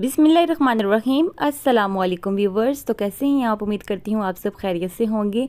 बिसमीम् अल्लाम व्यूवर्स तो कैसे हैं आप उम्मीद करती हूँ आप सब खैरियत से होंगे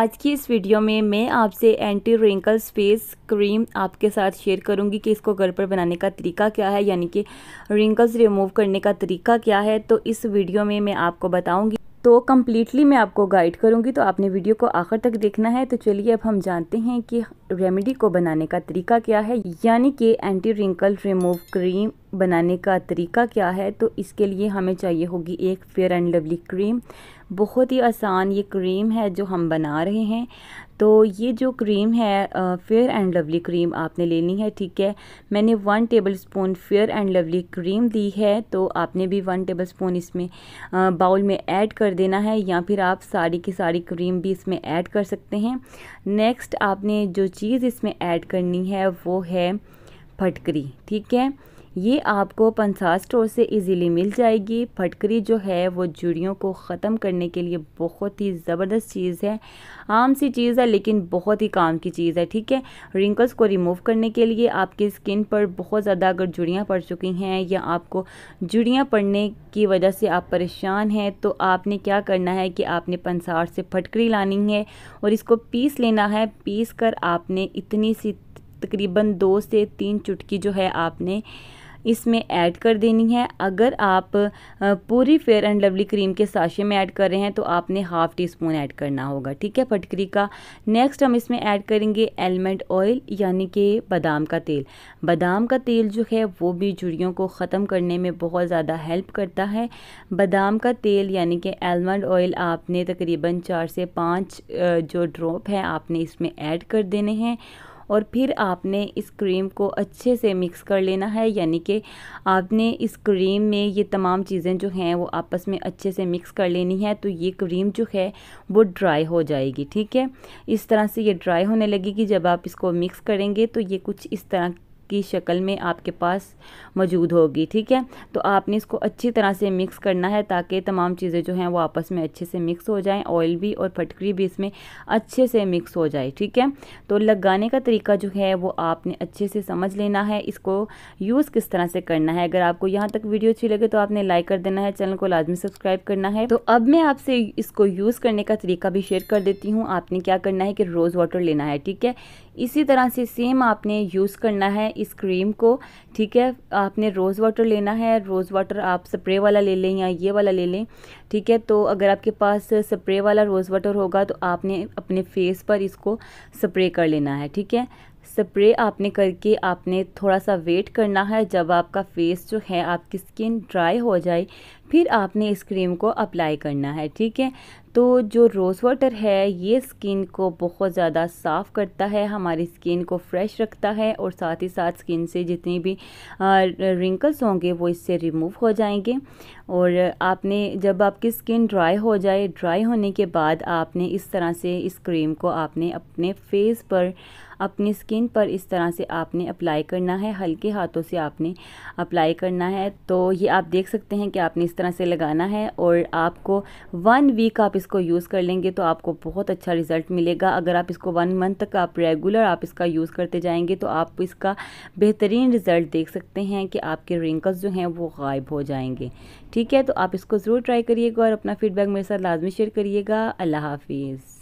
आज की इस वीडियो में मैं आपसे एंटी रिंकल्स फेस क्रीम आपके साथ शेयर करूँगी कि इसको घर पर बनाने का तरीका क्या है यानी कि रिंकल्स रिमूव करने का तरीका क्या है तो इस वीडियो में मैं आपको बताऊँगी तो कम्प्लीटली मैं आपको गाइड करूँगी तो आपने वीडियो को आखिर तक देखना है तो चलिए अब हम जानते हैं कि रेमेडी को बनाने का तरीका क्या है यानी कि एंटी रिंकल रिमूव क्रीम बनाने का तरीका क्या है तो इसके लिए हमें चाहिए होगी एक फेयर एंड लवली क्रीम बहुत ही आसान ये क्रीम है जो हम बना रहे हैं तो ये जो क्रीम है फेयर एंड लवली क्रीम आपने लेनी है ठीक है मैंने one tablespoon fair and lovely cream दी है तो आपने भी वन टेबल स्पून इसमें बाउल में ऐड कर देना है या फिर आप सारी की सारी क्रीम भी इसमें ऐड कर सकते हैं नेक्स्ट आपने जो चीज़ इसमें ऐड करनी है वो है फटकरी ठीक है ये आपको पंसार स्टोर से इजीली मिल जाएगी फटकरी जो है वो जुड़ियों को ख़त्म करने के लिए बहुत ही ज़बरदस्त चीज़ है आम सी चीज़ है लेकिन बहुत ही काम की चीज़ है ठीक है रिंकल्स को रिमूव करने के लिए आपकी स्किन पर बहुत ज़्यादा अगर जुड़ियाँ पड़ चुकी हैं या आपको जुड़ियाँ पड़ने की वजह से आप परेशान हैं तो आपने क्या करना है कि आपने पंसार से फटकरी लानी है और इसको पीस लेना है पीस कर आपने इतनी सी तकरीबन दो से तीन चुटकी जो है आपने इसमें ऐड कर देनी है अगर आप पूरी फेयर एंड लवली क्रीम के साशे में ऐड कर रहे हैं तो आपने हाफ़ टी स्पून ऐड करना होगा ठीक है फटकरी का नेक्स्ट हम इसमें ऐड करेंगे एलमंड ऑयल यानी कि बादाम का तेल बादाम का तेल जो है वो भी जुड़ियों को ख़त्म करने में बहुत ज़्यादा हेल्प करता है बादाम का तेल यानी कि एलमंड ऑयल आपने तकरीबन चार से पाँच जो ड्रॉप है आपने इसमें ऐड कर देने हैं और फिर आपने इस क्रीम को अच्छे से मिक्स कर लेना है यानी कि आपने इस क्रीम में ये तमाम चीज़ें जो हैं वो आपस में अच्छे से मिक्स कर लेनी है तो ये क्रीम जो है वो ड्राई हो जाएगी ठीक है इस तरह से ये ड्राई होने लगेगी जब आप इसको मिक्स करेंगे तो ये कुछ इस तरह की शक्ल में आपके पास मौजूद होगी ठीक है तो आपने इसको अच्छी तरह से मिक्स करना है ताकि तमाम चीज़ें जो हैं वो आपस में अच्छे से मिक्स हो जाएँ ऑयल भी और फटकरी भी इसमें अच्छे से मिक्स हो जाए ठीक है तो लगाने का तरीका जो है वो आपने अच्छे से समझ लेना है इसको यूज़ किस तरह से करना है अगर आपको यहाँ तक वीडियो अच्छी लगे तो आपने लाइक कर देना है चैनल को लाजमी सब्सक्राइब करना है तो अब मैं आपसे इसको यूज़ करने का तरीका भी शेयर कर देती हूँ आपने क्या करना है कि रोज़ वाटर लेना है ठीक है इसी तरह से सेम आपने यूज़ करना है इस क्रीम को ठीक है आपने रोज़ वाटर लेना है रोज़ वाटर आप स्प्रे वाला ले लें या ये वाला ले लें ठीक है तो अगर आपके पास स्प्रे वाला रोज़ वाटर होगा तो आपने अपने फेस पर इसको स्प्रे कर लेना है ठीक है स्प्रे आपने करके आपने थोड़ा सा वेट करना है जब आपका फेस जो है आपकी स्किन ड्राई हो जाए फिर आपने इस क्रीम को अप्लाई करना है ठीक है तो जो रोज़ वाटर है ये स्किन को बहुत ज़्यादा साफ़ करता है हमारी स्किन को फ्रेश रखता है और साथ ही साथ स्किन से जितनी भी रिंकल्स होंगे वो इससे रिमूव हो जाएंगे और आपने जब आपकी स्किन ड्राई हो जाए ड्राई होने के बाद आपने इस तरह से इस क्रीम को आपने अपने फेस पर अपनी स्किन पर इस तरह से आपने अप्लाई करना है हल्के हाथों से आपने अप्लाई करना है तो ये आप देख सकते हैं कि आपने इस तरह से लगाना है और आपको वन वीक आप इसको यूज़ कर लेंगे तो आपको बहुत अच्छा रिज़ल्ट मिलेगा अगर आप इसको वन मंथ तक आप रेगुलर आप इसका यूज़ करते जाएंगे तो आप इसका बेहतरीन रिज़ल्ट देख सकते हैं कि आपके रिंकल्स जो हैं वो गायब हो जाएंगे ठीक है तो आप इसको ज़रूर ट्राई करिएगा और अपना फीडबैक मेरे साथ लाजमी शेयर करिएगा अल्लाह हाफिज़